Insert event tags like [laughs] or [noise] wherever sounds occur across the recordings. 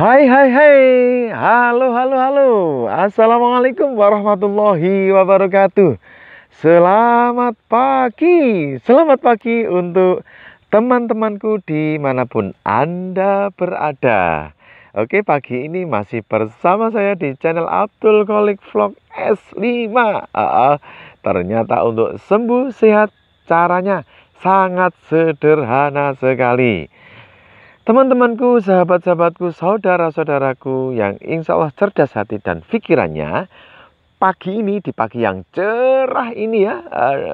Hai hai hai. Halo halo halo. Assalamualaikum warahmatullahi wabarakatuh. Selamat pagi. Selamat pagi untuk teman-temanku dimanapun Anda berada. Oke pagi ini masih bersama saya di channel Abdul Kolik Vlog S5. Uh, ternyata untuk sembuh sehat caranya sangat sederhana sekali. Teman-temanku, sahabat-sahabatku, saudara-saudaraku yang insya Allah cerdas hati dan pikirannya Pagi ini, di pagi yang cerah ini ya,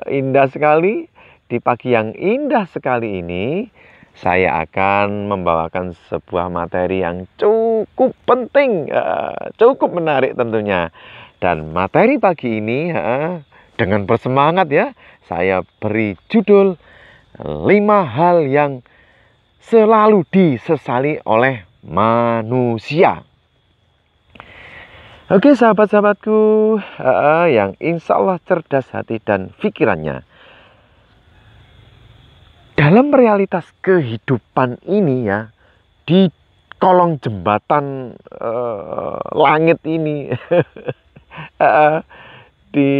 eh, indah sekali Di pagi yang indah sekali ini Saya akan membawakan sebuah materi yang cukup penting, eh, cukup menarik tentunya Dan materi pagi ini eh, dengan bersemangat ya Saya beri judul 5 hal yang selalu disesali oleh manusia. Oke sahabat-sahabatku eh, yang insya Allah cerdas hati dan pikirannya. Dalam realitas kehidupan ini ya, di kolong jembatan uh, langit ini, [laughs] eh, di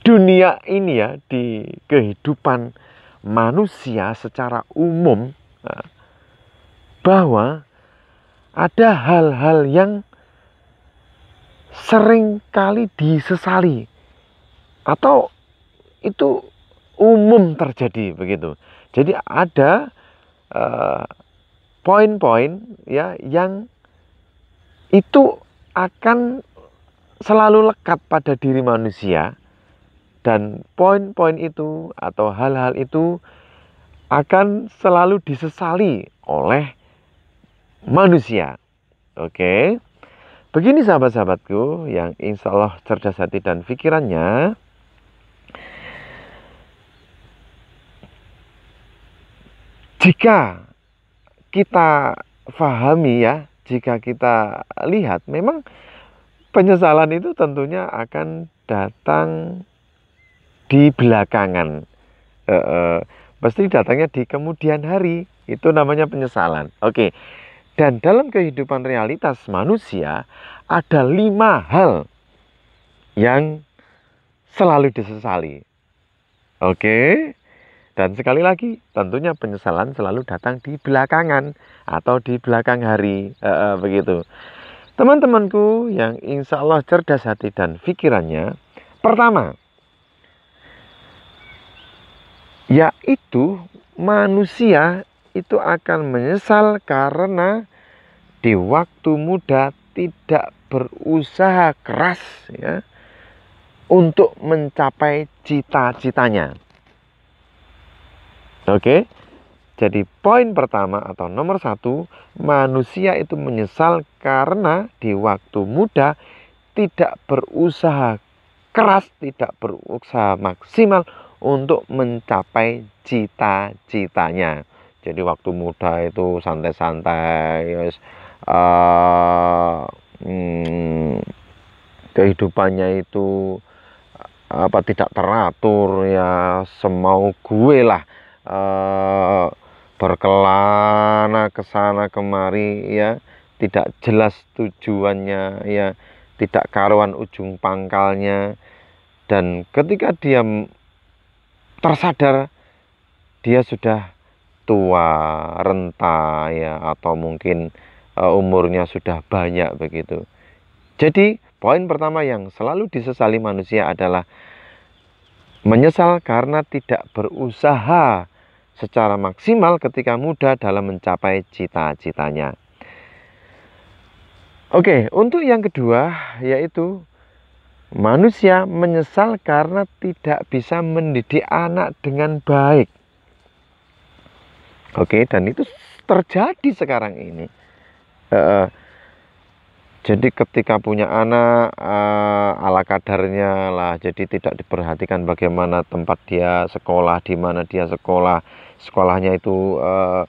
dunia ini ya, di kehidupan manusia secara umum ya, bahwa ada hal-hal yang sering kali disesali atau itu umum terjadi begitu. Jadi ada e, poin-poin uh, ya yang itu akan selalu lekat pada diri manusia dan poin-poin itu atau hal-hal itu akan selalu disesali oleh manusia. Oke. Begini sahabat-sahabatku yang insya Allah cerdas hati dan pikirannya. Jika kita fahami ya, jika kita lihat memang penyesalan itu tentunya akan datang di belakangan. E -e, pasti datangnya di kemudian hari. Itu namanya penyesalan. Oke. Dan dalam kehidupan realitas manusia ada lima hal yang selalu disesali. Oke. Dan sekali lagi, tentunya penyesalan selalu datang di belakangan atau di belakang hari, e -e, begitu. Teman-temanku yang insya Allah cerdas hati dan pikirannya, pertama, yaitu manusia itu akan menyesal karena di waktu muda tidak berusaha keras ya untuk mencapai cita-citanya. Oke, jadi poin pertama atau nomor satu, manusia itu menyesal karena di waktu muda tidak berusaha keras, tidak berusaha maksimal untuk mencapai cita-citanya. Jadi waktu muda itu santai-santai, uh, hmm, kehidupannya itu apa tidak teratur ya semau gue lah uh, berkelana kesana kemari ya tidak jelas tujuannya ya tidak karuan ujung pangkalnya dan ketika dia tersadar dia sudah tua, renta ya atau mungkin uh, umurnya sudah banyak begitu. Jadi, poin pertama yang selalu disesali manusia adalah menyesal karena tidak berusaha secara maksimal ketika muda dalam mencapai cita-citanya. Oke, untuk yang kedua yaitu Manusia menyesal karena tidak bisa mendidik anak dengan baik. Oke, dan itu terjadi sekarang ini. Uh, jadi ketika punya anak uh, ala kadarnya lah, jadi tidak diperhatikan bagaimana tempat dia sekolah, di mana dia sekolah, sekolahnya itu uh,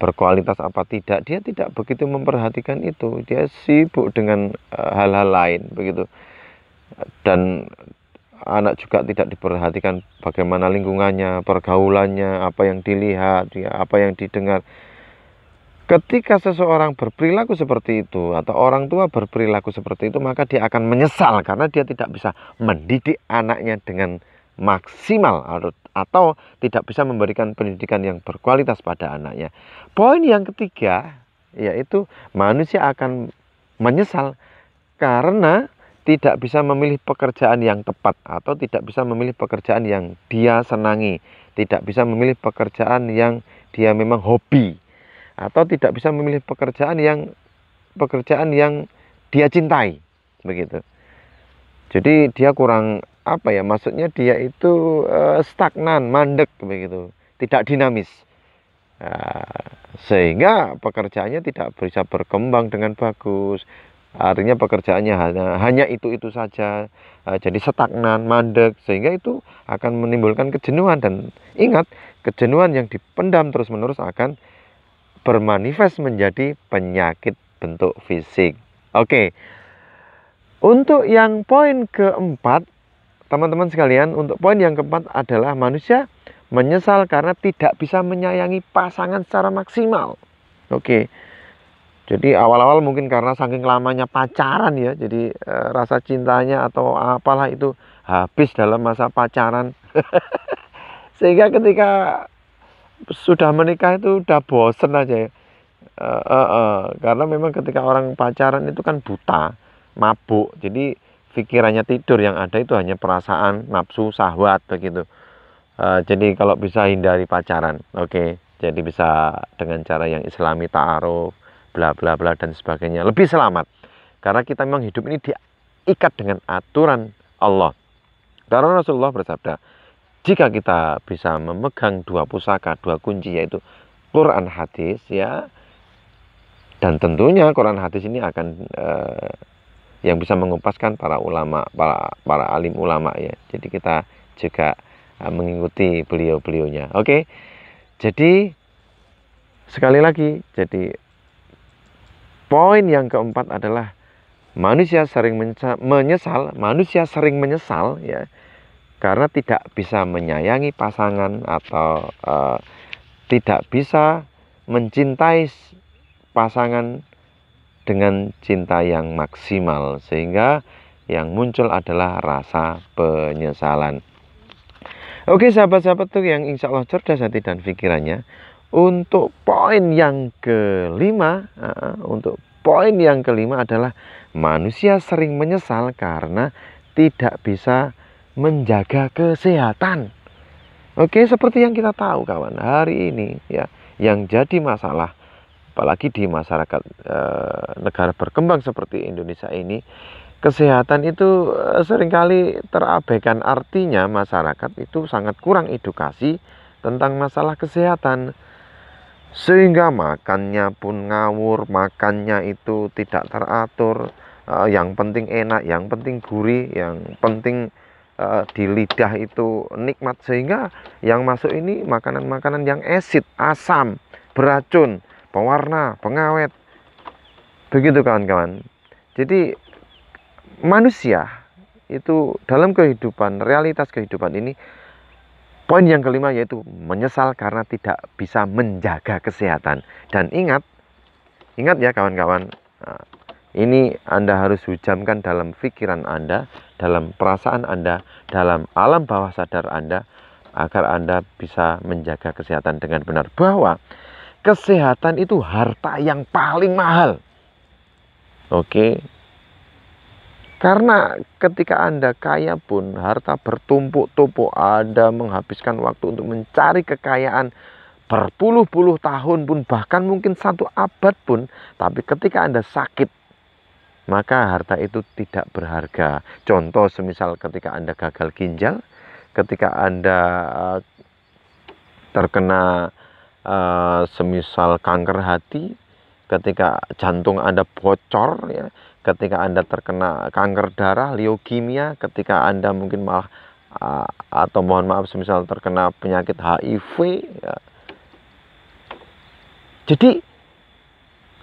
berkualitas apa tidak. Dia tidak begitu memperhatikan itu. Dia sibuk dengan eh, hal-hal uh, lain begitu dan anak juga tidak diperhatikan bagaimana lingkungannya, pergaulannya, apa yang dilihat, ya, apa yang didengar. Ketika seseorang berperilaku seperti itu atau orang tua berperilaku seperti itu, maka dia akan menyesal karena dia tidak bisa mendidik anaknya dengan maksimal atau tidak bisa memberikan pendidikan yang berkualitas pada anaknya. Poin yang ketiga yaitu manusia akan menyesal karena tidak bisa memilih pekerjaan yang tepat atau tidak bisa memilih pekerjaan yang dia senangi, tidak bisa memilih pekerjaan yang dia memang hobi atau tidak bisa memilih pekerjaan yang pekerjaan yang dia cintai begitu. Jadi dia kurang apa ya maksudnya dia itu uh, stagnan, mandek begitu, tidak dinamis. Uh, sehingga pekerjaannya tidak bisa berkembang dengan bagus, artinya pekerjaannya hanya hanya itu-itu saja e, jadi stagnan, mandek sehingga itu akan menimbulkan kejenuhan dan ingat kejenuhan yang dipendam terus-menerus akan bermanifest menjadi penyakit bentuk fisik. Oke. Untuk yang poin keempat, teman-teman sekalian, untuk poin yang keempat adalah manusia menyesal karena tidak bisa menyayangi pasangan secara maksimal. Oke. Jadi awal-awal mungkin karena saking lamanya pacaran ya, jadi e, rasa cintanya atau apalah itu habis dalam masa pacaran. [laughs] Sehingga ketika sudah menikah itu udah bosen aja ya. E, e, e. Karena memang ketika orang pacaran itu kan buta, mabuk. Jadi pikirannya tidur yang ada itu hanya perasaan, nafsu, sahwat begitu. E, jadi kalau bisa hindari pacaran, oke. Okay. Jadi bisa dengan cara yang islami ta'aruf bla bla bla dan sebagainya lebih selamat karena kita memang hidup ini diikat dengan aturan Allah karena Rasulullah bersabda jika kita bisa memegang dua pusaka dua kunci yaitu Quran hadis ya dan tentunya Quran hadis ini akan eh, yang bisa mengupaskan para ulama para para alim ulama ya jadi kita juga eh, mengikuti beliau-beliaunya oke jadi sekali lagi jadi Poin yang keempat adalah manusia sering menyesal, manusia sering menyesal ya karena tidak bisa menyayangi pasangan atau uh, tidak bisa mencintai pasangan dengan cinta yang maksimal sehingga yang muncul adalah rasa penyesalan. Oke sahabat-sahabat tuh yang insya Allah cerdas hati dan pikirannya untuk poin yang kelima, untuk poin yang kelima adalah manusia sering menyesal karena tidak bisa menjaga kesehatan. Oke, seperti yang kita tahu kawan, hari ini ya yang jadi masalah apalagi di masyarakat e, negara berkembang seperti Indonesia ini kesehatan itu eh, seringkali terabaikan artinya masyarakat itu sangat kurang edukasi tentang masalah kesehatan sehingga makannya pun ngawur makannya itu tidak teratur uh, yang penting enak yang penting gurih yang penting uh, di lidah itu nikmat sehingga yang masuk ini makanan-makanan yang esit asam beracun pewarna pengawet begitu kawan-kawan jadi manusia itu dalam kehidupan realitas kehidupan ini Poin yang kelima yaitu menyesal karena tidak bisa menjaga kesehatan. Dan ingat, ingat ya kawan-kawan, eh, ini Anda harus hujamkan dalam pikiran Anda, dalam perasaan Anda, dalam alam bawah sadar Anda, agar Anda bisa menjaga kesehatan dengan benar. Bahwa kesehatan itu harta yang paling mahal. Oke, karena ketika Anda kaya pun harta bertumpuk-tumpuk, Anda menghabiskan waktu untuk mencari kekayaan berpuluh-puluh tahun pun bahkan mungkin satu abad pun, tapi ketika Anda sakit maka harta itu tidak berharga. Contoh semisal ketika Anda gagal ginjal, ketika Anda eh, terkena eh, semisal kanker hati, ketika jantung Anda bocor ya, ketika Anda terkena kanker darah, leukemia, ketika Anda mungkin malah ah, atau mohon maaf semisal terkena penyakit HIV ya. Jadi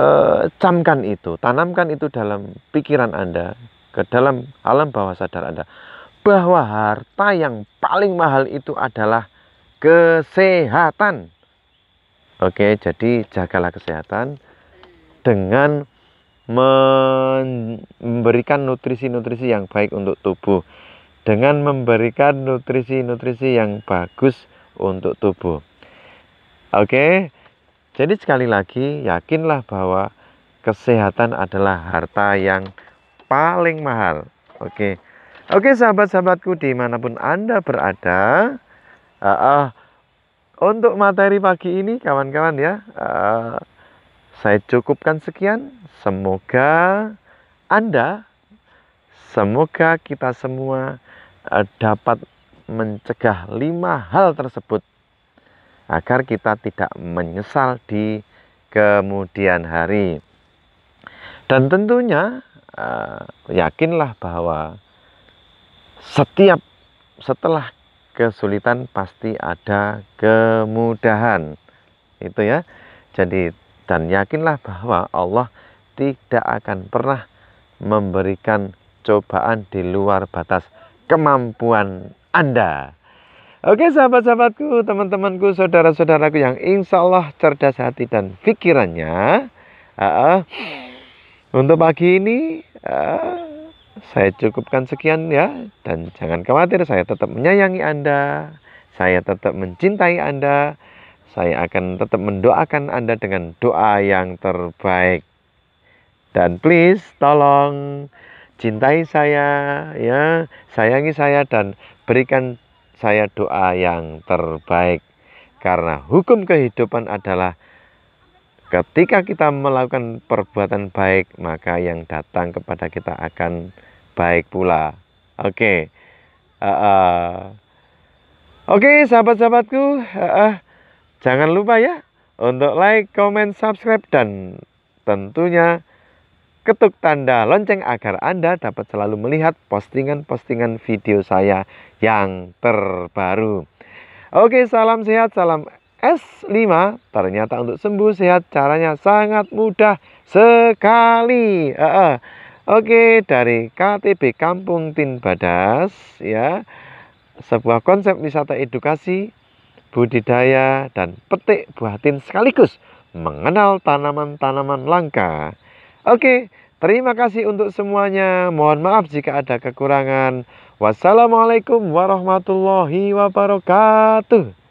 eh, camkan itu, tanamkan itu dalam pikiran Anda, ke dalam alam bawah sadar Anda bahwa harta yang paling mahal itu adalah kesehatan. Oke, jadi jagalah kesehatan dengan memberikan nutrisi-nutrisi yang baik untuk tubuh dengan memberikan nutrisi-nutrisi yang bagus untuk tubuh. Oke. Jadi sekali lagi yakinlah bahwa kesehatan adalah harta yang paling mahal. Oke. Oke sahabat-sahabatku dimanapun Anda berada. Uh, uh, untuk materi pagi ini kawan-kawan ya. Uh, saya cukupkan sekian. Semoga Anda, semoga kita semua eh, dapat mencegah lima hal tersebut agar kita tidak menyesal di kemudian hari. Dan tentunya eh, yakinlah bahwa setiap setelah kesulitan pasti ada kemudahan. Itu ya. Jadi dan yakinlah bahwa Allah tidak akan pernah memberikan cobaan di luar batas kemampuan Anda. Oke sahabat-sahabatku, teman-temanku, saudara-saudaraku yang insya Allah cerdas hati dan pikirannya. Uh, ah, ah. untuk pagi ini uh, saya cukupkan sekian ya. Dan jangan khawatir, saya tetap menyayangi Anda. Saya tetap mencintai Anda saya akan tetap mendoakan Anda dengan doa yang terbaik. Dan please tolong cintai saya ya, sayangi saya dan berikan saya doa yang terbaik. Karena hukum kehidupan adalah ketika kita melakukan perbuatan baik, maka yang datang kepada kita akan baik pula. Oke. Okay. Uh, eh, uh. Eh. Oke, okay, sahabat-sahabatku, uh, uh. Jangan lupa ya untuk like, komen, subscribe, dan tentunya ketuk tanda lonceng agar Anda dapat selalu melihat postingan-postingan video saya yang terbaru. Oke, salam sehat, salam S5. Ternyata untuk sembuh sehat caranya sangat mudah sekali. Uh -uh. Oke, dari KTB Kampung Tin Badas ya. Sebuah konsep wisata edukasi budidaya, dan petik buah tin sekaligus mengenal tanaman-tanaman langka. Oke, terima kasih untuk semuanya. Mohon maaf jika ada kekurangan. Wassalamualaikum warahmatullahi wabarakatuh.